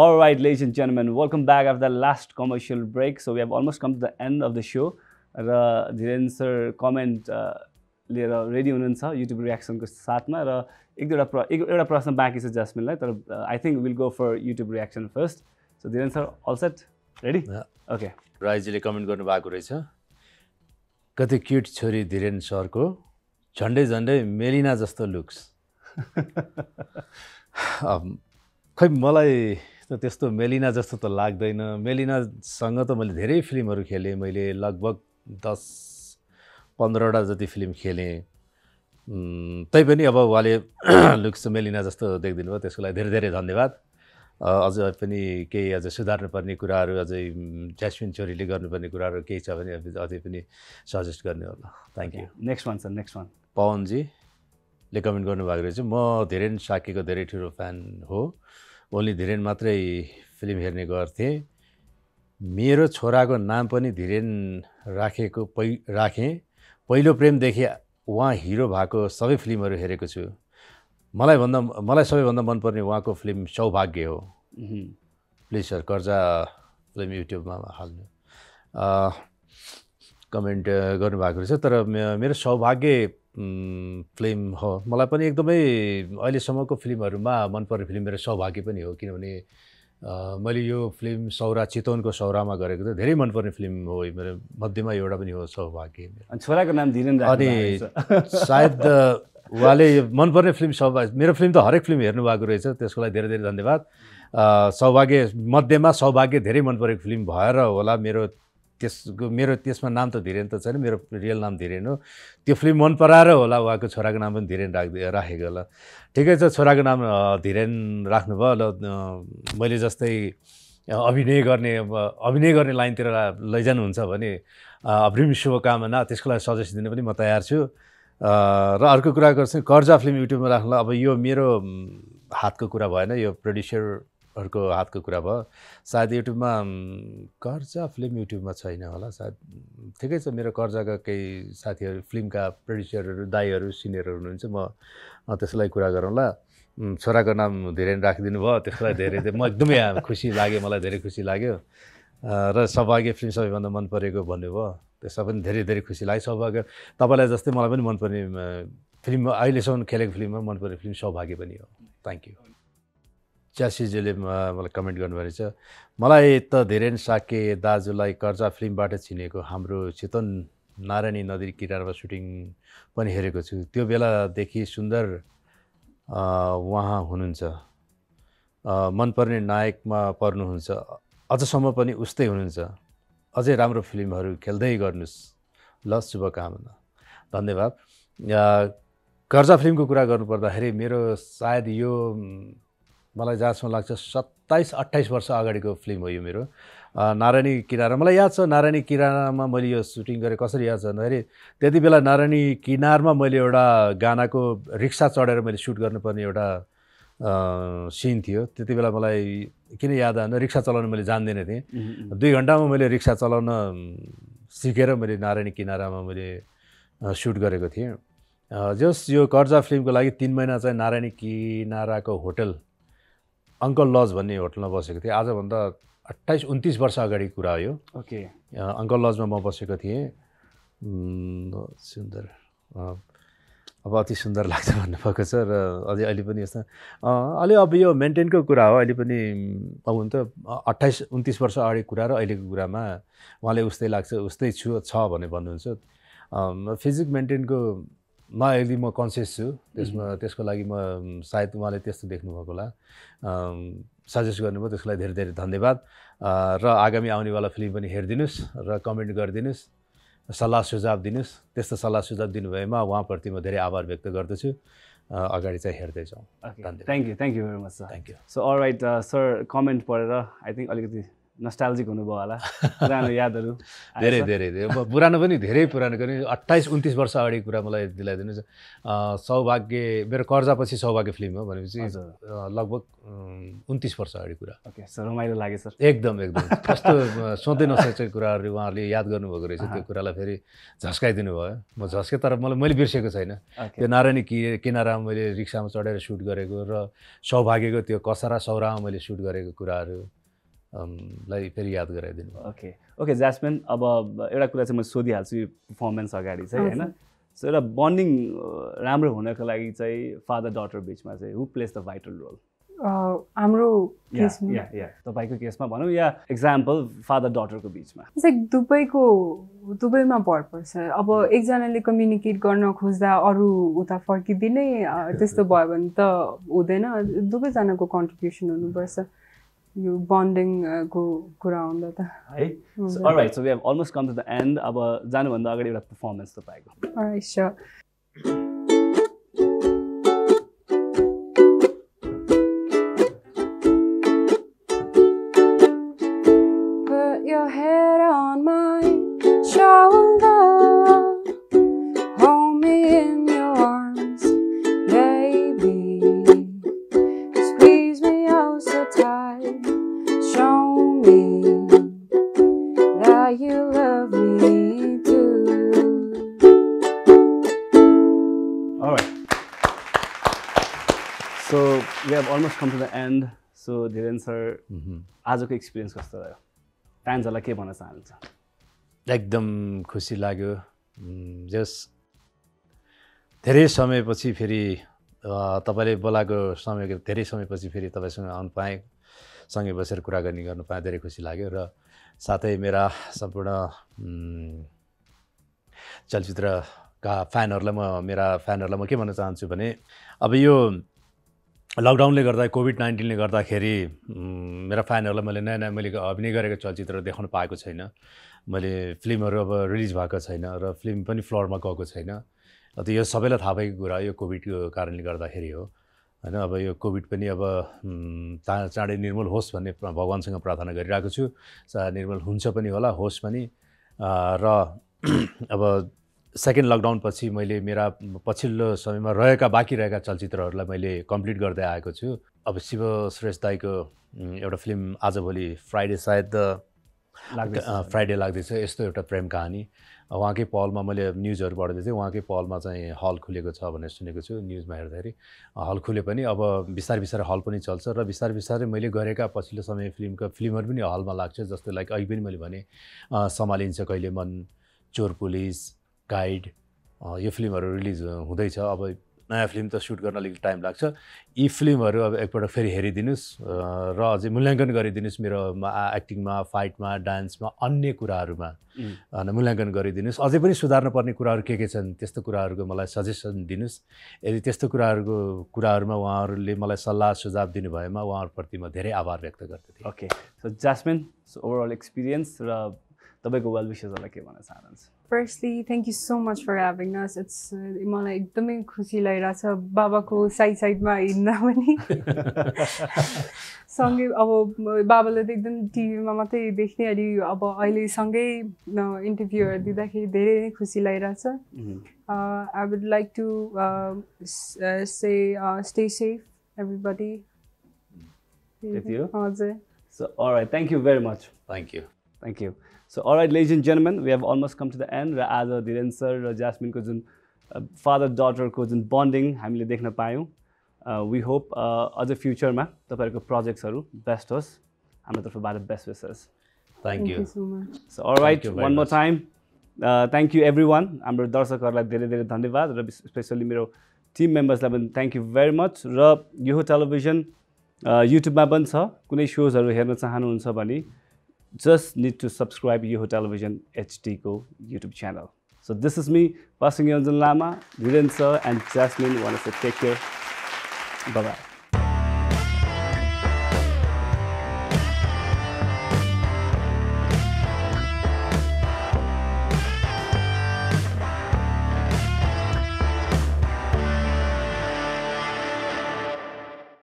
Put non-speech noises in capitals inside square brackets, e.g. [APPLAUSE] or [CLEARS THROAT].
All right, ladies and gentlemen, welcome back after the last commercial break. So we have almost come to the end of the show. र Dhiren sir comment लिएर ready हुनुहुन्छ YouTube रियाक्सनको साथमा र एक दुईवटा प्र एक एउटा प्रश्न बाँकी छ जस्मिनलाई तर I think will go for YouTube reaction first so Dhiren sir all set ready okay राईजीले कमेन्ट गर्नुभएको रहेछ कति क्युट छोरी धीरेन सरको झन्डै झन्डै मेलिना जस्तो लुक्स खै मलाई त त्यस्तो मेलिना जस्तो त लाग्दैन मेलिनासँग त मैले धेरै फिल्महरू खेलेँ मैले लगभग दस पन्ध्रवटा जति फिल्म खेलेँ तैपनि अब उहाँले [CLEARS THROAT] लुक्स मेलिना जस्तो देखिदिनु भयो त्यसको लागि धेरै धेरै धन्यवाद अझै पनि केही अझ सुधार्नुपर्ने कुराहरू अझै ज्यास्मिन छोरीले गर्नुपर्ने कुराहरू केही छ भने अझै पनि सजेस्ट गर्ने होला thank you next one sir next one पवनजीले कमेन्ट गर्नुभएको रहेछ म धेरै साकेको धेरै ठुलो फ्यान हो ओन्ली धिरेन मात्रै फिल्म हेर्ने गर्थेँ मेरो छोराको नाम पनि धिरेन राखेको पै राखेँ पहिलो प्रेमदेखि उहाँ हिरो भएको सबै फिल्महरू हेरेको छु मलाई भन्दा मलाई सबैभन्दा मनपर्ने उहाँको फिल्म सौभाग्य हो प्लिज सर कर्जा फिल्म युट्युबमा हाल्नु कमेन्ट गर्नुभएको रहेछ तर मेरो सौभाग्य फिल्म हो मलाई पनि एकदमै अहिलेसम्मको फिल्महरूमा मनपर्ने फिल्म मेरो सौभाग्य पनि हो किनभने मैले यो फिल्म सौरा चितवनको सौरामा गरेको थिएँ धेरै मनपर्ने फिल्म हो मेरो मध्येमा एउटा पनि हो सौभाग्य छोराको नाम दिन अनि [LAUGHS] सायद उहाँले मनपर्ने फिल्म सौभाग्य मेरो फिल्म त हरेक फिल्म हेर्नु भएको रहेछ त्यसको लागि धेरै धेरै धन्यवाद सौभाग्य मध्येमा सौभाग्य धेरै मन परेको फिल्म भएर होला मेरो त्यसको मेरो त्यसमा नाम त धीरेन त छैन मेरो रियल नाम धीरेन हो त्यो फिल्म मन पराएर होला उहाँको छोराको नाम पनि धीरेन राख राखेको होला ठिकै छ छोराको नाम धीरेन राख्नुभयो ल मैले जस्तै अभिनय गर्ने अब अभिनय गर्ने लाइनतिर लैजानुहुन्छ भने अभ्रिम शुभकामना त्यसको लागि सजेस्ट दिने पनि म तयार छु र अर्को कुरा गर्छु कर्जा फिल्म युट्युबमा राख्नु अब यो मेरो हातको कुरा भएन यो प्रड्युसर अर्को हातको कुरा भयो सायद युट्युबमा कर्जा फिल्म युट्युबमा छैन होला सायद ठिकै छ मेरो कर्जाका केही साथीहरू फिल्मका प्रड्युसरहरू दाईहरू सिनियरहरू हुनुहुन्छ म त्यसलाई कुरा गरौँला छोराको नाम धेरै राखिदिनु भयो त्यसलाई धेरै म एकदमै खुसी लाग्यो मलाई धेरै खुसी लाग्यो र सौभाग्य फिल्म सबैभन्दा मन परेको भन्नुभयो त्यसमा पनि धेरै धेरै खुसी लाग्यो सौभाग्य तपाईँलाई जस्तै मलाई पनि मनपर्ने फिल्म अहिलेसम्म खेलेको फिल्ममा मनपर्ने फिल्म सौभाग्य पनि हो थ्याङ्क यू च्यासिजीले मलाई कमेन्ट गर्नुभएको रहेछ मलाई त धेरै साके दाजुलाई कर्जा फिल्मबाट चिनेको हाम्रो चेतन नारायणी नदी किनारमा सुटिङ पनि हेरेको छु त्यो बेलादेखि सुन्दर उहाँ हुनुहुन्छ मनपर्ने नायकमा पर्नुहुन्छ अझसम्म पनि उस्तै हुनुहुन्छ अझै राम्रो फिल्महरू खेल्दै गर्नुहोस् ल शुभकामना धन्यवाद कर्जा फिल्मको कुरा गर्नुपर्दाखेरि मेरो सायद यो मलाई जहाँसम्म लाग्छ सत्ताइस अट्ठाइस वर्ष अगाडिको फिल्म हो यो मेरो नारायणी किनारा मलाई याद छ नारायणी किनारामा मैले यो सुटिङ गरेँ कसरी याद छ भन्दाखेरि त्यति बेला नारायणी किनारमा मैले एउटा गानाको रिक्सा चढेर मैले सुट गर्नुपर्ने एउटा सिन थियो त्यति बेला मलाई किन याद आएन रिक्सा चलाउन मैले जान्दिनँ थिएँ दुई घन्टामा मैले रिक्सा चलाउन सिकेर मैले नारायणी किनारामा मैले सुट गरेको थिएँ जस यो कर्जा फिल्मको लागि तिन महिना चाहिँ नारायणी किनाराको होटल अङ्कल लज भन्ने होटलमा बसेको थिएँ आजभन्दा अट्ठाइस उन्तिस वर्ष अगाडि कुरा हो यो ओके अङ्कल लजमा म बसेको थिएँ सुन्दर अब अति सुन्दर लाग्छ भन्नुभएको छ र अझै अहिले पनि यस्तो अलि अब यो मेन्टेनको कुरा हो अहिले पनि अब हुन त अट्ठाइस उन्तिस वर्ष अगाडि कुरा र अहिलेको कुरामा उहाँले उस्तै लाग्छ उस्तै छु छ भने भन्नुहुन्छ फिजिक मेन्टेनको यदि म कन्सियस छु त्यसमा त्यसको लागि म सायद उहाँले त्यस्तो देख्नुभएको होला सजेस्ट गर्नुभयो त्यसको लागि धेरै धेरै धन्यवाद र आगामी आउनेवाला फिल्म पनि हेरिदिनुहोस् र कमेन्ट गरिदिनुहोस् सल्लाह सुझाव दिनुहोस् त्यस्तो सल्लाह सुझाव दिनुभएमा उहाँप्रति म धेरै आभार व्यक्त गर्दछु अगाडि चाहिँ हेर्दै जाउँ thank you thank you very much sir thank you so right sir comment पढेर आई थिङ्क अलिकति नस्टालजिक हुनुभयो होला [LAUGHS] पुरानो यादहरू धेरै धेरै धेरै पुरानो पनि धेरै पुरानो पनि अट्ठाइस उन्तिस वर्ष अगाडि कुरा मलाई दिलाइदिनुहोस् सौभाग्य मेरो कर्जापछि सौभाग्य फिल्म हो भनेपछि लगभग उन्तिस वर्ष अगाडि कुरा ओके सर रमाइलो लाग्यो सर एकदम एकदम कस्तो सोध्दै नसोचेको कुराहरू उहाँहरूले याद गर्नुभएको रहेछ त्यो कुरालाई फेरि झस्काइदिनु भयो म झस्केँ तर मलाई मैले बिर्सेको छैन त्यो नारायणी कि किनारामा मैले रिक्सामा चढेर सुट गरेको र सौभाग्यको त्यो कसरा सौरामा मैले सुट गरेको कुराहरू लाई फेरि याद गराइदिनु ओके ओके ज्यासमेन अब एउटा कुरा चाहिँ म सोधिहाल्छु पर्फर्मेन्स अगाडि चाहिँ होइन सो एउटा बन्डिङ राम्रो हुनको लागि चाहिँ फादर डटर बिचमा चाहिँ who place the vital role हाम्रो तपाईँको केसमा भनौँ या एक्जाम्पल फादर डटरको बिचमा लाइक दुबईको दुबईमा भर पर्छ अब hmm. एकजनाले कम्युनिकेट गर्न खोज्दा अरू उता फर्किदिनै त्यस्तो [LAUGHS] भयो भने त हुँदैन दुवैजनाको कन्ट्रिब्युसन हुनुपर्छ यो बन्डिङको कुरा आउँदा त है alright so we have almost come to the end अब जानुभन्दा अगाडि एउटा पर्फर्मेन्स तपाईँको so we have almost come to the end so Dhiren sir आजको एक्सपिरियन्स कस्तो रह्यो फ्यान्सहरूलाई के भन्न चाहनुहुन्छ एकदम खुसी लाग्यो जस धेरै समयपछि फेरि तपाईँले बोलाएको समय धेरै समयपछि फेरि तपाईँसँग आउनु पाएँ सँगै बसेर कुरा गर्ने गर्नु पाएँ धेरै खुसी लाग्यो र साथै मेरा सम्पूर्ण चलचित्रका फ्यानहरूलाई म मेरा फ्यानहरूलाई म के भन्न चाहन्छु भने अब यो लकडाउनले गर्दा कोभिड नाइन्टिनले गर्दाखेरि मेरा फ्यानहरूलाई मैले नयाँ नयाँ मैले अभिनय गरेको चलचित्र देखाउन पाएको छैन मैले फिल्महरू अब रिलिज भएको छैन र फिल्म पनि फ्लोरमा गएको छैन अन्त यो सबैलाई थाहा भएको कुरा यो कोभिडको कारणले गर्दाखेरि हो होइन अब यो कोभिड पनि अब चाँ चाँडै निर्मल होस् भन्ने भगवान्सँग प्रार्थना गरिरहेको छु निर्मल हुन्छ पनि होला होस् पनि र [CLEARS THROAT] अब सेकेन्ड लकडाउनपछि मैले मेरा पछिल्लो समयमा रहेका बाँकी रहेका चलचित्रहरूलाई मैले कम्प्लिट गर्दै आएको छु अब शिव श्रेष्ठ दाईको एउटा फिल्म आजभोलि फ्राइडे सायद फ्राइडे लाग्दैछ यस्तो एउटा प्रेम कहानी उहाँकै पहलमा मैले न्युजहरू पढ्दै थिएँ उहाँकै पहलमा चाहिँ हल खुलेको छ भनेर सुनेको छु न्युजमा हेर्दाखेरि हल खुले पनि अब बिस्तारै बिस्तारै हल पनि चल्छ र बिस्तारै बिस्तारै मैले गरेका पछिल्लो समय फिल्मका फिल्महरू पनि हलमा लाग्छ जस्तै लाइक अहिले पनि मैले भने सम्हालिन्छ कहिले मन चोर पुलिस गाइड यो फिल्महरू रिलिज हुँदैछ अब नयाँ फिल्म त सुट गर्न अलिकति टाइम लाग्छ यी फिल्महरू अब एकपल्ट फेरि हेरिदिनुहोस् र अझै मूल्याङ्कन गरिदिनुहोस् मेरो एक्टिङमा फाइटमा डान्समा अन्य कुराहरूमा मूल्याङ्कन गरिदिनुहोस् अझै पनि सुधार्नुपर्ने कुराहरू के के छन् त्यस्तो कुराहरूको मलाई सजेसन दिनुहोस् यदि त्यस्तो कुराहरूको कुराहरूमा उहाँहरूले मलाई सल्लाह सुझाव दिनुभएमा उहाँहरूप्रति म धेरै आभार व्यक्त गर्दथेँ okay so Jasmine overall experience र तपाईँको वेल विसेसहरूलाई के भन्न चाहनुहुन्छ firstly thank you so much for having us it's मलाई एकदमै खुसी छ बाबाको साइड साइडमा हिँड्दा पनि [LAUGHS] सँगै अब बाबाले त एकदम टिभीमा मात्रै देख्ने अनि अब अहिले सँगै इन्टरभ्यूहरू दिँदाखेरि धेरै नै खुसी लगाइरहेछ I would like to say stay safe everybody हजुर so thank you very much thank you thank you so alright ladies and gentlemen we have almost come to the end र आज दिरेन सर र ज्यासमिनको जुन फादर डटरको जुन bonding हामीले देख्न पायौँ we hope अझ फ्युचरमा तपाईँहरूको प्रोजेक्ट्सहरू बेस्ट होस् हाम्रो तर्फबाट best wishes thank you so much so alright one more time thank you everyone हाम्रो दर्शकहरूलाई धेरै धेरै धन्यवाद र स्पेसली मेरो टिम मेम्बर्सलाई पनि थ्याङ्क यू भेरी मच र यो टेलिभिजन युट्युबमा पनि छ कुनै सोजहरू हेर्न चाहनुहुन्छ भने just need to subscribe to Yoho Television Go YouTube channel. So this is me, Pastor Yonjan Lama, Niren Sir, and Jasmine. Want to say take care. Bye-bye.